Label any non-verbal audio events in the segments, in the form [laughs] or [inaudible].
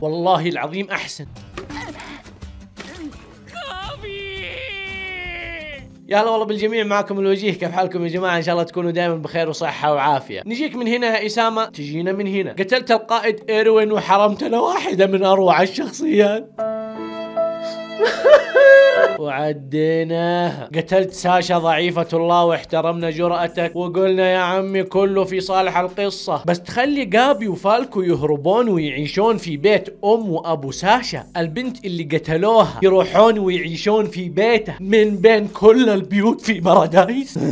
والله العظيم احسن يا هلا والله بالجميع معكم الوجيه كيف حالكم يا جماعه ان شاء الله تكونوا دائما بخير وصحه وعافيه نجيك من هنا يا اسامه تجينا من هنا قتلت القائد ايروين وحرمتنا واحده من اروع الشخصيات [laughs] وعديناها قتلت ساشا ضعيفة الله واحترمنا جرأتك وقلنا يا عمي كله في صالح القصة بس تخلي جابي وفالكو يهربون ويعيشون في بيت أم وأبو ساشا البنت اللي قتلوها يروحون ويعيشون في بيته من بين كل البيوت في بارادايس [laughs]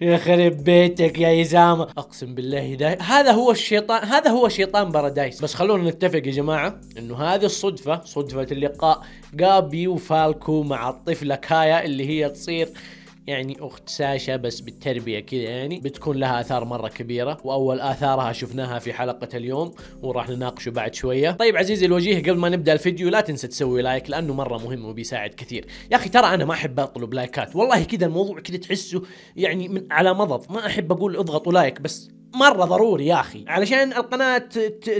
يخرب بيتك يا يزامة أقسم بالله ده هذا هو الشيطان هذا هو شيطان بارادايس بس خلونا نتفق يا جماعة إنه هذه الصدفة صدفة اللقاء جابي وفالكو مع الطفلة كايا اللي هي تصير يعني اخت ساشا بس بالتربيه كذا يعني بتكون لها اثار مره كبيره واول اثارها شفناها في حلقه اليوم وراح نناقشه بعد شويه طيب عزيزي الوجيه قبل ما نبدا الفيديو لا تنسى تسوي لايك لانه مره مهم وبيساعد كثير يا اخي ترى انا ما احب اطلب لايكات والله كذا الموضوع كذا تحسه يعني من على مضض ما احب اقول اضغطوا لايك بس مره ضروري يا اخي علشان القناه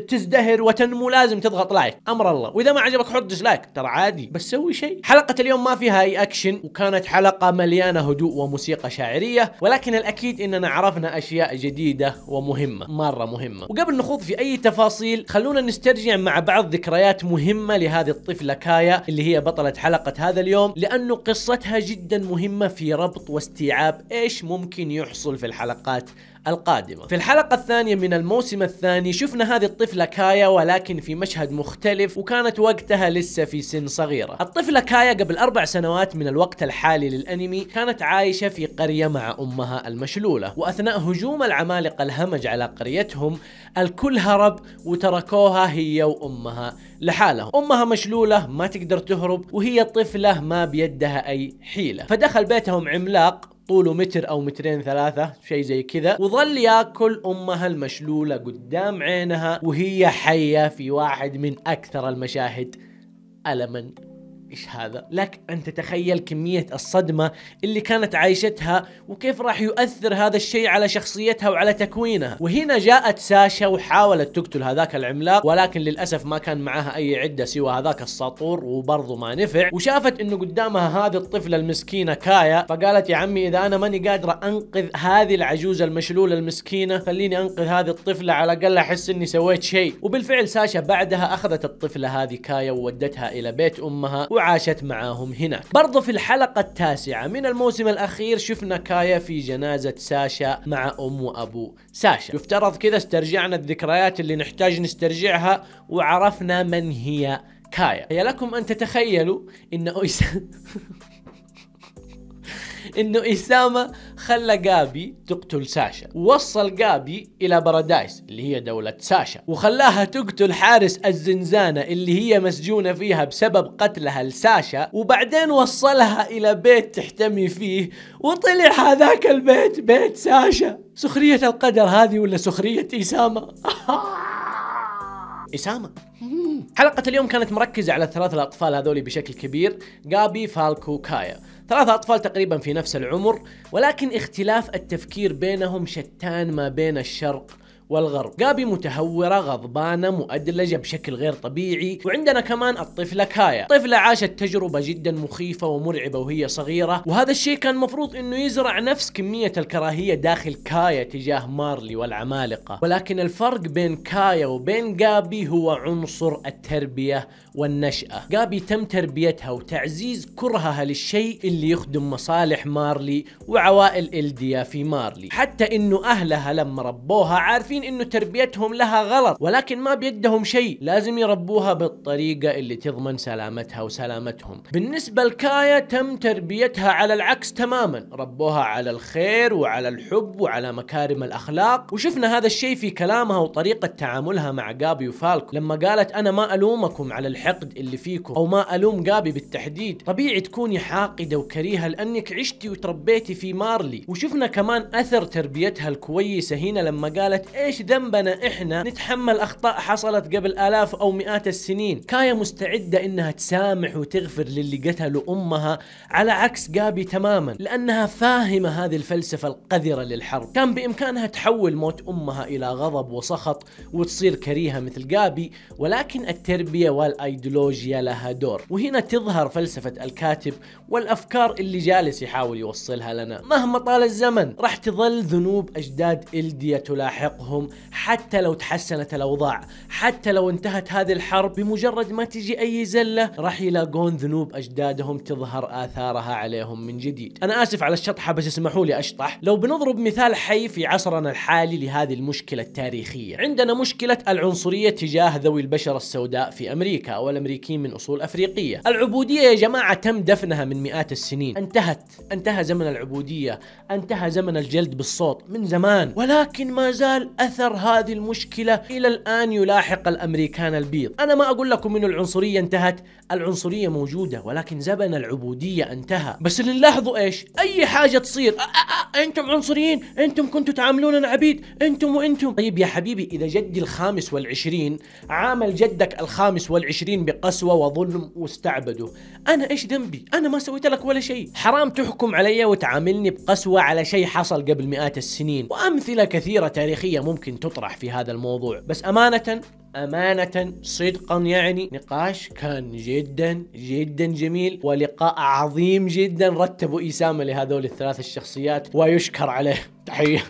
تزدهر وتنمو لازم تضغط لايك امر الله واذا ما عجبك حط ديسلايك ترى عادي بس سوي شيء حلقه اليوم ما فيها اي اكشن وكانت حلقه مليانه هدوء وموسيقى شاعريه ولكن الاكيد اننا عرفنا اشياء جديده ومهمه مره مهمه وقبل نخوض في اي تفاصيل خلونا نسترجع مع بعض ذكريات مهمه لهذه الطفله كايا اللي هي بطله حلقه هذا اليوم لانه قصتها جدا مهمه في ربط واستيعاب ايش ممكن يحصل في الحلقات القادمة في الحلقة الثانية من الموسم الثاني شفنا هذه الطفلة كايا ولكن في مشهد مختلف وكانت وقتها لسه في سن صغيرة الطفلة كايا قبل أربع سنوات من الوقت الحالي للأنمي كانت عايشة في قرية مع أمها المشلولة وأثناء هجوم العمالقة الهمج على قريتهم الكل هرب وتركوها هي وأمها لحالهم أمها مشلولة ما تقدر تهرب وهي طفلة ما بيدها أي حيلة فدخل بيتهم عملاق طوله متر او مترين ثلاثة شيء زي كذا وظل ياكل امها المشلولة قدام عينها وهي حية في واحد من اكثر المشاهد الما ايش هذا؟ لك ان تتخيل كميه الصدمه اللي كانت عايشتها وكيف راح يؤثر هذا الشيء على شخصيتها وعلى تكوينها، وهنا جاءت ساشا وحاولت تقتل هذاك العملاق ولكن للاسف ما كان معاها اي عده سوى هذاك الساطور وبرضه ما نفع، وشافت انه قدامها هذه الطفله المسكينه كايا فقالت يا عمي اذا انا ماني قادره انقذ هذه العجوزه المشلوله المسكينه خليني انقذ هذه الطفله على الاقل احس اني سويت شيء، وبالفعل ساشا بعدها اخذت الطفله هذه كايا وودتها الى بيت امها وعاشت معاهم هناك برضو في الحلقة التاسعة من الموسم الأخير شفنا كايا في جنازة ساشا مع أم وأبو ساشا يفترض كذا استرجعنا الذكريات اللي نحتاج نسترجعها وعرفنا من هي كايا هي لكم أن تتخيلوا إن أويسا [laughs] انه اسامه خلى جابي تقتل ساشا ووصل جابي الى بارادايس اللي هي دوله ساشا وخلاها تقتل حارس الزنزانه اللي هي مسجونه فيها بسبب قتلها لساشا وبعدين وصلها الى بيت تحتمي فيه وطلع هذاك البيت بيت ساشا سخريه القدر هذه ولا سخريه اسامه [laughs] اسامه حلقه اليوم كانت مركزه على ثلاثه الاطفال هذول بشكل كبير جابي فالكو كايا ثلاثة أطفال تقريبا في نفس العمر ولكن اختلاف التفكير بينهم شتان ما بين الشرق والغرب جابي متهورة غضبانة مؤدلجة بشكل غير طبيعي وعندنا كمان الطفلة كايا طفلة عاشت تجربة جدا مخيفة ومرعبة وهي صغيرة وهذا الشيء كان مفروض انه يزرع نفس كمية الكراهية داخل كايا تجاه مارلي والعمالقة ولكن الفرق بين كايا وبين جابي هو عنصر التربية والنشأة جابي تم تربيتها وتعزيز كرهها للشيء اللي يخدم مصالح مارلي وعوائل إلديا في مارلي حتى انه اهلها لما ربوها عارفين عارفين انه تربيتهم لها غلط ولكن ما بيدهم شيء لازم يربوها بالطريقة اللي تضمن سلامتها وسلامتهم بالنسبة لكايا تم تربيتها على العكس تماما ربوها على الخير وعلى الحب وعلى مكارم الاخلاق وشفنا هذا الشيء في كلامها وطريقة تعاملها مع جابي وفالكو لما قالت انا ما الومكم على الحقد اللي فيكم او ما الوم جابي بالتحديد طبيعي تكوني حاقدة وكريهة لانك عشتي وتربيتي في مارلي وشفنا كمان اثر تربيتها الكويسة هنا لما قالت إيه ايش ذنبنا احنا نتحمل اخطاء حصلت قبل الاف او مئات السنين كايا مستعده انها تسامح وتغفر للي قتلوا امها على عكس جابي تماما لانها فاهمه هذه الفلسفه القذره للحرب كان بامكانها تحول موت امها الى غضب وسخط وتصير كريهه مثل جابي ولكن التربيه والايديولوجيا لها دور وهنا تظهر فلسفه الكاتب والافكار اللي جالس يحاول يوصلها لنا مهما طال الزمن راح تظل ذنوب اجداد الديا تلاحقهم لهم حتى لو تحسنت الاوضاع حتى لو انتهت هذه الحرب بمجرد ما تجي اي زله راح يلاقون ذنوب اجدادهم تظهر اثارها عليهم من جديد انا اسف على الشطحه بس اسمحوا لي اشطح لو بنضرب مثال حي في عصرنا الحالي لهذه المشكله التاريخيه عندنا مشكله العنصريه تجاه ذوي البشره السوداء في امريكا والامريكيين من اصول افريقيه العبوديه يا جماعه تم دفنها من مئات السنين انتهت انتهى زمن العبوديه انتهى زمن الجلد بالصوت من زمان ولكن ما زال أثر هذه المشكلة إلى الآن يلاحق الأمريكان البيض أنا ما أقول لكم أن العنصرية انتهت العنصرية موجودة ولكن زبن العبودية انتهى بس اللي نلاحظه إيش أي حاجة تصير انتم عنصريين انتم كنتوا تعاملوننا عبيد انتم وانتم طيب يا حبيبي اذا جدي الخامس والعشرين عامل جدك الخامس والعشرين بقسوة وظلم واستعبده انا ايش ذنبي انا ما سويت لك ولا شيء حرام تحكم علي وتعاملني بقسوة على شيء حصل قبل مئات السنين وامثلة كثيرة تاريخية ممكن تطرح في هذا الموضوع بس امانة أمانة صدقا يعني نقاش كان جدا جدا جميل ولقاء عظيم جدا رتبوا إسامة لهذول الثلاث الشخصيات ويشكر عليه تحية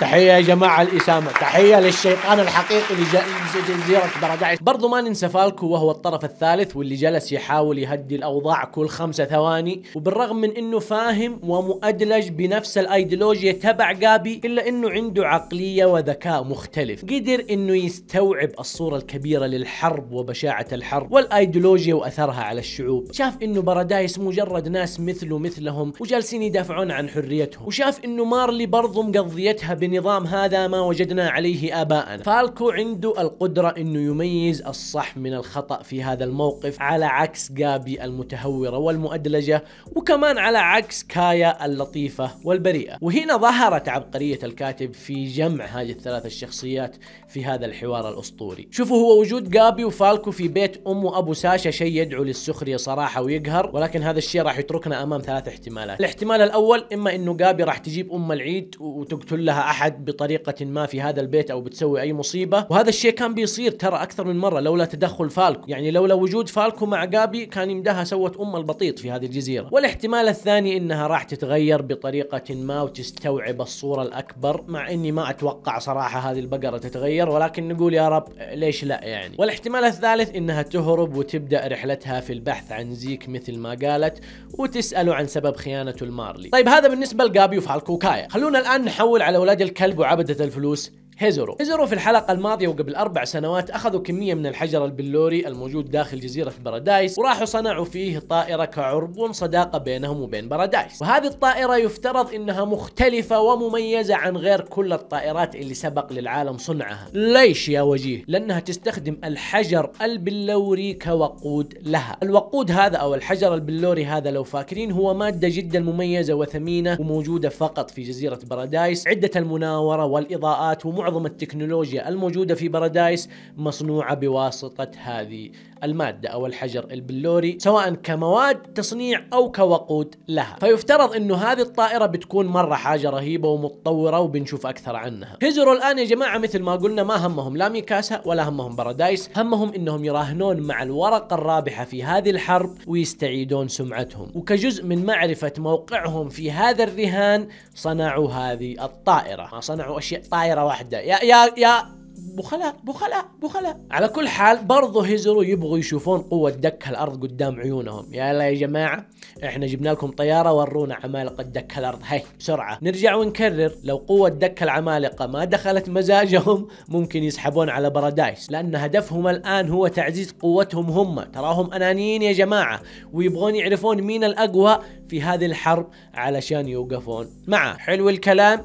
تحية يا جماعة الإسامة تحية للشيطان الحقيقي لجزيرة برجعي برضو ما ننسى فالكو وهو الطرف الثالث واللي جلس يحاول يهدي الأوضاع كل خمسة ثواني وبالرغم من أنه فاهم ومؤدلج بنفس الأيديولوجيا تبع جابي إلا أنه عنده عقلية وذكاء مختلف قدر أنه يستوعب الصورة الكبيرة للحرب وبشاعة الحرب والأيديولوجيا وأثرها على الشعوب شاف أنه بردايس مجرد ناس مثله مثلهم وجالسين يدافعون عن حريتهم وشاف أنه مارلي برضو مقضيتها النظام هذا ما وجدنا عليه آباءنا فالكو عنده القدرة أنه يميز الصح من الخطأ في هذا الموقف على عكس جابي المتهورة والمؤدلجة وكمان على عكس كايا اللطيفة والبريئة وهنا ظهرت عبقرية الكاتب في جمع هذه الثلاث الشخصيات في هذا الحوار الأسطوري شوفوا هو وجود جابي وفالكو في بيت أم وأبو ساشا شيء يدعو للسخرية صراحة ويقهر ولكن هذا الشيء راح يتركنا أمام ثلاث احتمالات الاحتمال الأول إما أنه جابي راح تجيب أم العيد وتقتل لها أحد احد بطريقه ما في هذا البيت او بتسوي اي مصيبه وهذا الشيء كان بيصير ترى اكثر من مره لولا تدخل فالكو يعني لولا وجود فالكو مع جابي كان يمداها سوت ام البطيط في هذه الجزيره والاحتمال الثاني انها راح تتغير بطريقه ما وتستوعب الصوره الاكبر مع اني ما اتوقع صراحه هذه البقره تتغير ولكن نقول يا رب ليش لا يعني والاحتمال الثالث انها تهرب وتبدا رحلتها في البحث عن زيك مثل ما قالت وتساله عن سبب خيانته المارلي طيب هذا بالنسبه لجابي وفالكو وكايا خلونا الان نحول على اولاد الكلب وعبدة الفلوس هيزرو هيزرو في الحلقة الماضية وقبل أربع سنوات أخذوا كمية من الحجر البلوري الموجود داخل جزيرة بارادايس وراحوا صنعوا فيه طائرة كعرب صداقة بينهم وبين بارادايس وهذه الطائرة يفترض أنها مختلفة ومميزة عن غير كل الطائرات اللي سبق للعالم صنعها ليش يا وجيه؟ لأنها تستخدم الحجر البلوري كوقود لها الوقود هذا أو الحجر البلوري هذا لو فاكرين هو مادة جدا مميزة وثمينة وموجودة فقط في جزيرة بارادايس عدة المناورة والإضاءات ومعظم معظم التكنولوجيا الموجودة في بارادايس مصنوعة بواسطة هذه المادة أو الحجر البلوري سواء كمواد تصنيع أو كوقود لها فيفترض أنه هذه الطائرة بتكون مرة حاجة رهيبة ومتطورة وبنشوف أكثر عنها هيزرو الآن يا جماعة مثل ما قلنا ما همهم لا ميكاسا ولا همهم بارادايس همهم أنهم يراهنون مع الورقة الرابحة في هذه الحرب ويستعيدون سمعتهم وكجزء من معرفة موقعهم في هذا الرهان صنعوا هذه الطائرة ما صنعوا أشياء طائرة واحدة يا يا يا بخلاء بخلاء بخلاء على كل حال برضو هزروا يبغوا يشوفون قوة دك الأرض قدام عيونهم يا لا يا جماعة احنا جبنا لكم طيارة ورونا عمالقة دك الأرض هاي بسرعة نرجع ونكرر لو قوة دك العمالقة ما دخلت مزاجهم ممكن يسحبون على بارادايس لأن هدفهم الآن هو تعزيز قوتهم هم تراهم أنانيين يا جماعة ويبغون يعرفون مين الأقوى في هذه الحرب علشان يوقفون معه حلو الكلام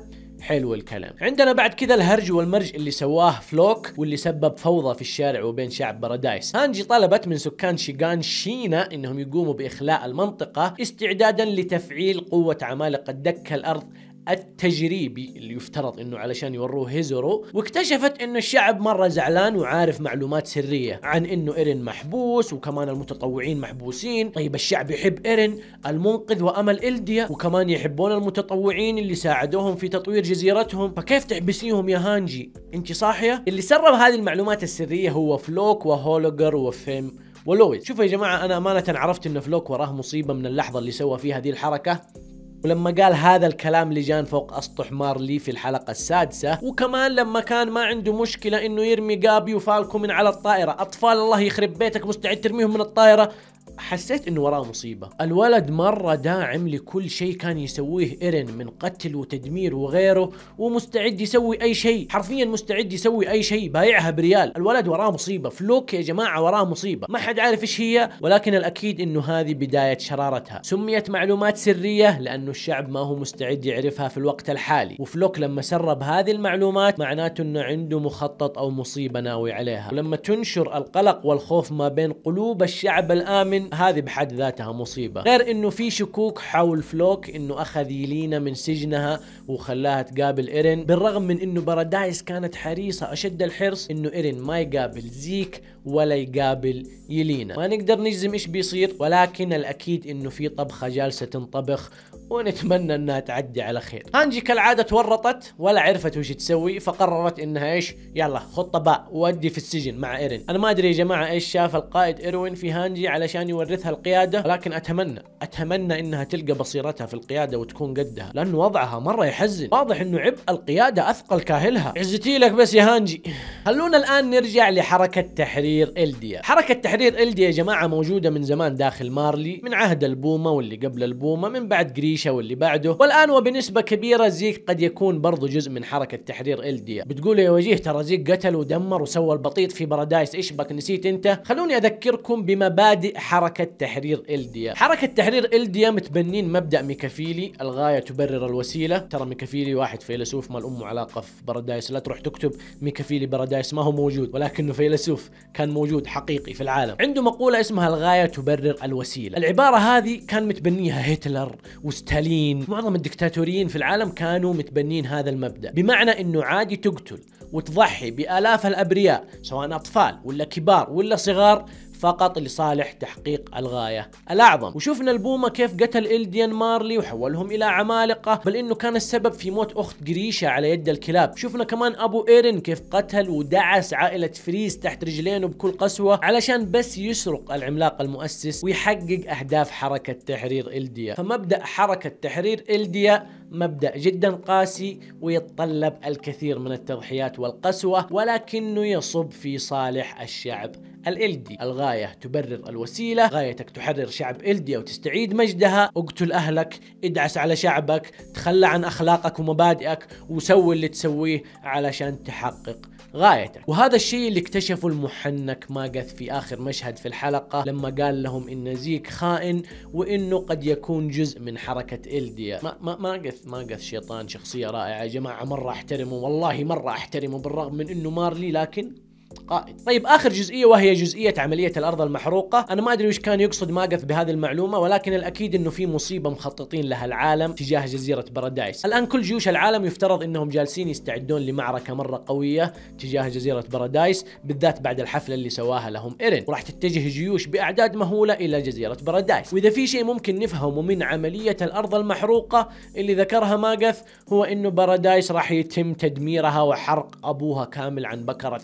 حلو الكلام عندنا بعد كذا الهرج والمرج اللي سواه فلوك واللي سبب فوضى في الشارع وبين شعب بارادايس هانجي طلبت من سكان شيغان شينا انهم يقوموا باخلاء المنطقه استعدادا لتفعيل قوه عمالقه دك الارض التجريبي اللي يفترض انه علشان يوروه هيزورو واكتشفت انه الشعب مره زعلان وعارف معلومات سريه عن انه ايرين محبوس وكمان المتطوعين محبوسين طيب الشعب يحب ايرين المنقذ وامل الديا وكمان يحبون المتطوعين اللي ساعدوهم في تطوير جزيرتهم فكيف تحبسيهم يا هانجي انت صاحيه اللي سرب هذه المعلومات السريه هو فلوك وهولوجر وفيم ولويز شوفوا يا جماعه انا امانه عرفت ان فلوك وراه مصيبه من اللحظه اللي سوى فيها هذه الحركه ولما قال هذا الكلام لجان فوق اسطح مارلي في الحلقه السادسه وكمان لما كان ما عنده مشكله انه يرمي جابي وفالكو من على الطائره اطفال الله يخرب بيتك مستعد ترميهم من الطائره حسيت انه وراه مصيبه الولد مره داعم لكل شيء كان يسويه ايرن من قتل وتدمير وغيره ومستعد يسوي اي شيء حرفيا مستعد يسوي اي شيء بايعها بريال الولد وراه مصيبه فلوك يا جماعه وراه مصيبه ما حد عارف ايش هي ولكن الاكيد انه هذه بدايه شرارتها سميت معلومات سريه لانه الشعب ما هو مستعد يعرفها في الوقت الحالي وفلوك لما سرب هذه المعلومات معناته انه عنده مخطط او مصيبه ناوي عليها ولما تنشر القلق والخوف ما بين قلوب الشعب الامن لكن هذه بحد ذاتها مصيبه غير انه في شكوك حول فلوك انه اخذ يلينا من سجنها وخلاها تقابل ايرين بالرغم من انه بارادايس كانت حريصه اشد الحرص انه ايرين ما يقابل زيك ولا يقابل يلينا ما نقدر نجزم ايش بيصير ولكن الاكيد انه في طبخه جالسه تنطبخ ونتمنى انها تعدي على خير هانجي كالعاده تورطت ولا عرفت وش تسوي فقررت انها ايش يلا خطه باء ودي في السجن مع ايرين انا ما ادري يا جماعه ايش شاف القائد ايروين في هانجي علشان يورثها القياده ولكن اتمنى اتمنى انها تلقى بصيرتها في القياده وتكون قدها لان وضعها مره يحزن واضح انه عبء القياده اثقل كاهلها عزتي لك بس يا هانجي خلونا الان نرجع لحركه تحرير الديا حركه تحرير الديا يا جماعه موجوده من زمان داخل مارلي من عهد البومه واللي قبل البومه من بعد جري الشيشه واللي بعده والان وبنسبه كبيره زيك قد يكون برضه جزء من حركه تحرير الديا بتقول يا وجيه ترى زيك قتل ودمر وسوى البطيط في بارادايس ايش بك نسيت انت خلوني اذكركم بمبادئ حركه تحرير الديا حركه تحرير الديا متبنين مبدا ميكافيلي الغايه تبرر الوسيله ترى ميكافيلي واحد فيلسوف ما الام علاقه في بارادايس لا تروح تكتب ميكافيلي بارادايس ما هو موجود ولكنه فيلسوف كان موجود حقيقي في العالم عنده مقوله اسمها الغايه تبرر الوسيله العباره هذه كان متبنيها هتلر وست ستالين معظم الدكتاتوريين في العالم كانوا متبنين هذا المبدا بمعنى انه عادي تقتل وتضحي بالاف الابرياء سواء اطفال ولا كبار ولا صغار فقط لصالح تحقيق الغاية الأعظم وشفنا البومة كيف قتل إلديان مارلي وحولهم إلى عمالقة بل إنه كان السبب في موت أخت جريشة على يد الكلاب شفنا كمان أبو إيرن كيف قتل ودعس عائلة فريز تحت رجلينه بكل قسوة علشان بس يسرق العملاق المؤسس ويحقق أهداف حركة تحرير إلديا فمبدأ حركة تحرير إلديا مبدأ جدا قاسي ويتطلب الكثير من التضحيات والقسوة ولكنه يصب في صالح الشعب الإلدي الغاية تبرر الوسيلة غايتك تحرر شعب إلدي او تستعيد مجدها اقتل أهلك ادعس على شعبك تخلى عن أخلاقك ومبادئك وسوي اللي تسويه علشان تحقق غايته وهذا الشيء اللي اكتشفه المحنك ماجث في آخر مشهد في الحلقة لما قال لهم إن زيك خائن وإنه قد يكون جزء من حركة إلديا ما ما ماجث ماجث شيطان شخصية رائعة يا جماعة مرة أحترمه والله مرة أحترمه بالرغم من إنه مارلي لكن قائد طيب آخر جزئية وهي جزئية عملية الأرض المحروقة أنا ما أدري وش كان يقصد ماجث بهذه المعلومة ولكن الأكيد أنه في مصيبة مخططين لها العالم تجاه جزيرة بارادايس الآن كل جيوش العالم يفترض أنهم جالسين يستعدون لمعركة مرة قوية تجاه جزيرة بارادايس بالذات بعد الحفلة اللي سواها لهم إيرين وراح تتجه جيوش بأعداد مهولة إلى جزيرة بارادايس وإذا في شيء ممكن نفهمه من عملية الأرض المحروقة اللي ذكرها ماجث هو أنه بارادايس راح يتم تدميرها وحرق أبوها كامل عن بكرة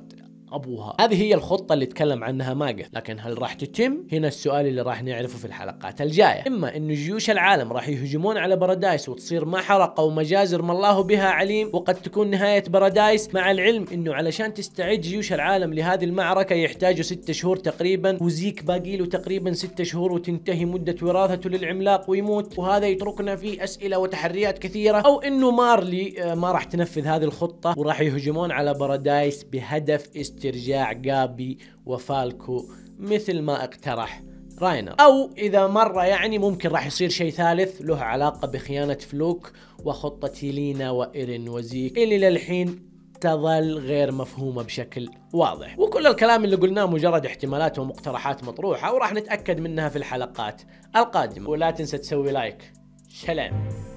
ابوها هذه هي الخطه اللي تكلم عنها ماجث لكن هل راح تتم هنا السؤال اللي راح نعرفه في الحلقات الجايه اما انه جيوش العالم راح يهجمون على بارادايس وتصير ما او ومجازر ما الله بها عليم وقد تكون نهايه بارادايس مع العلم انه علشان تستعد جيوش العالم لهذه المعركه يحتاجوا 6 شهور تقريبا وزيك باقي له تقريبا 6 شهور وتنتهي مده وراثته للعملاق ويموت وهذا يتركنا في اسئله وتحريات كثيره او انه مارلي آه، ما راح تنفذ هذه الخطه وراح يهجمون على بارادايس بهدف است استرجاع جابي وفالكو مثل ما اقترح راينر او اذا مره يعني ممكن راح يصير شيء ثالث له علاقه بخيانه فلوك وخطه لينا وايرين وزيك اللي للحين تظل غير مفهومة بشكل واضح وكل الكلام اللي قلناه مجرد احتمالات ومقترحات مطروحة وراح نتأكد منها في الحلقات القادمة ولا تنسى تسوي لايك سلام